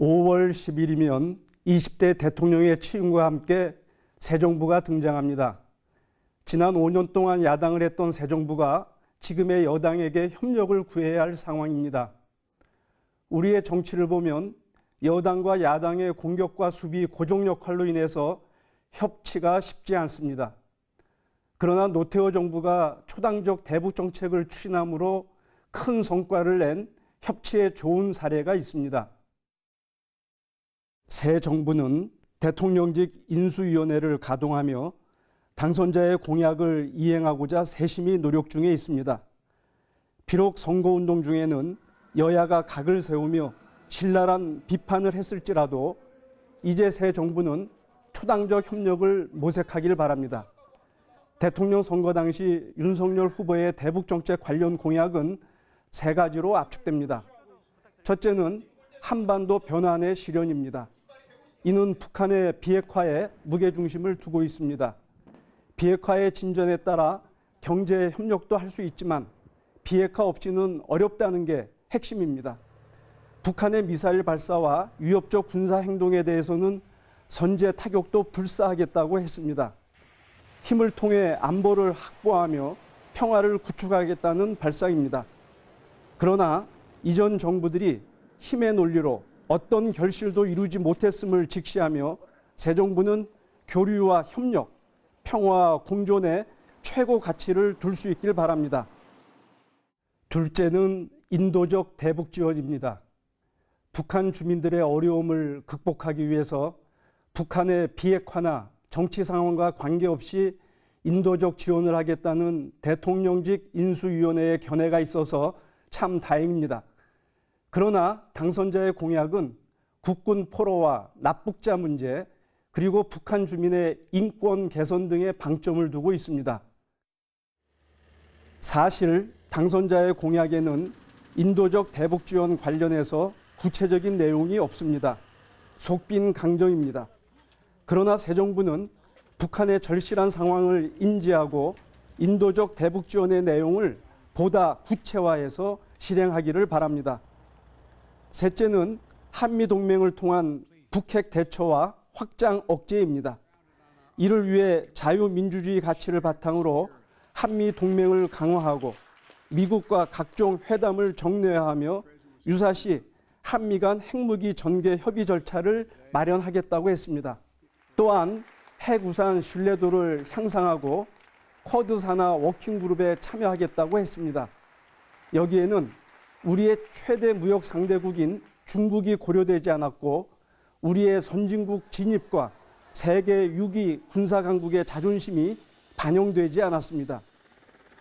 5월 10일이면 20대 대통령의 취임과 함께 새 정부가 등장합니다. 지난 5년 동안 야당을 했던 새 정부가 지금의 여당에게 협력을 구해야 할 상황입니다. 우리의 정치를 보면 여당과 야당의 공격과 수비 고정 역할로 인해서 협치가 쉽지 않습니다. 그러나 노태우 정부가 초당적 대북 정책을 추진함으로 큰 성과를 낸 협치의 좋은 사례가 있습니다. 새 정부는 대통령직 인수위원회를 가동하며 당선자의 공약을 이행하고자 세심히 노력 중에 있습니다. 비록 선거운동 중에는 여야가 각을 세우며 신랄한 비판을 했을지라도 이제 새 정부는 초당적 협력을 모색하길 바랍니다. 대통령 선거 당시 윤석열 후보의 대북 정책 관련 공약은 세 가지로 압축됩니다. 첫째는 한반도 변환의 실현입니다. 이는 북한의 비핵화에 무게중심을 두고 있습니다. 비핵화의 진전에 따라 경제 협력도 할 수 있지만 비핵화 없이는 어렵다는 게 핵심입니다. 북한의 미사일 발사와 위협적 군사 행동에 대해서는 선제 타격도 불사하겠다고 했습니다. 힘을 통해 안보를 확보하며 평화를 구축하겠다는 발상입니다. 그러나 이전 정부들이 힘의 논리로 어떤 결실도 이루지 못했음을 직시하며 새 정부는 교류와 협력, 평화와 공존의 최고 가치를 둘 수 있길 바랍니다. 둘째는 인도적 대북 지원입니다. 북한 주민들의 어려움을 극복하기 위해서 북한의 비핵화나 정치 상황과 관계없이 인도적 지원을 하겠다는 대통령직 인수위원회의 견해가 있어서 참 다행입니다. 그러나 당선자의 공약은 국군 포로와 납북자 문제 그리고 북한 주민의 인권 개선 등에 방점을 두고 있습니다. 사실 당선자의 공약에는 인도적 대북 지원 관련해서 구체적인 내용이 없습니다. 속빈 강정입니다. 그러나 새 정부는 북한의 절실한 상황을 인지하고 인도적 대북 지원의 내용을 보다 구체화해서 실행하기를 바랍니다. 셋째는 한미 동맹을 통한 북핵 대처와 확장 억제입니다. 이를 위해 자유민주주의 가치를 바탕으로 한미 동맹을 강화하고 미국과 각종 회담을 정례화하며 유사시 한미 간 핵무기 전개 협의 절차를 마련하겠다고 했습니다. 또한 핵우산 신뢰도를 향상하고 쿼드 산하 워킹그룹에 참여하겠다고 했습니다. 여기에는 우리의 최대 무역 상대국인 중국이 고려되지 않았고 우리의 선진국 진입과 세계 6위 군사강국의 자존심이 반영되지 않았습니다.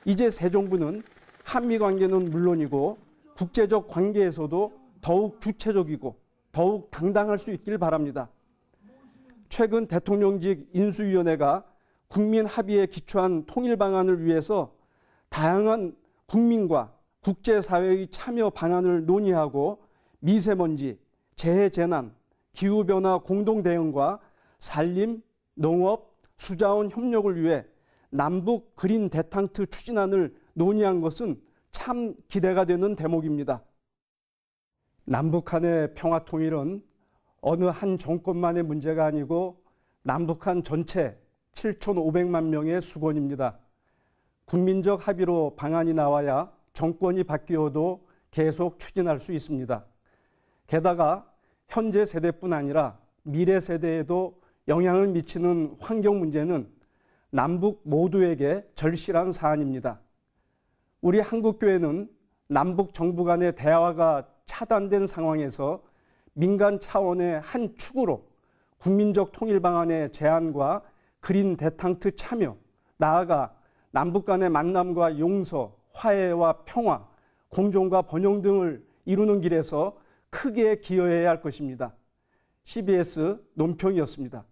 이제 새 정부는 한미 관계는 물론이고 국제적 관계에서도 더욱 주체적이고 더욱 당당할 수 있길 바랍니다. 최근 대통령직 인수위원회가 국민 합의에 기초한 통일 방안을 위해서 다양한 국민과 국제사회의 참여 방안을 논의하고 미세먼지, 재해 재난, 기후변화 공동 대응과 산림, 농업, 수자원 협력을 위해 남북 그린 대탕트 추진안을 논의한 것은 참 기대가 되는 대목입니다. 남북 한의 평화 통일은 어느 한 정권만의 문제가 아니고 남북한 전체 7,500만 명의 수건입니다. 국민적 합의로 방안이 나와야 정권이 바뀌어도 계속 추진할 수 있습니다. 게다가 현재 세대뿐 아니라 미래 세대에도 영향을 미치는 환경 문제는 남북 모두에게 절실한 사안입니다. 우리 한국교회는 남북 정부 간의 대화가 차단된 상황에서 민간 차원의 한 축으로 국민적 통일 방안의 제안과 그린 대탕트 참여, 나아가 남북 간의 만남과 용서, 화해와 평화, 공존과 번영 등을 이루는 길에서 크게 기여해야 할 것입니다. CBS 논평이었습니다.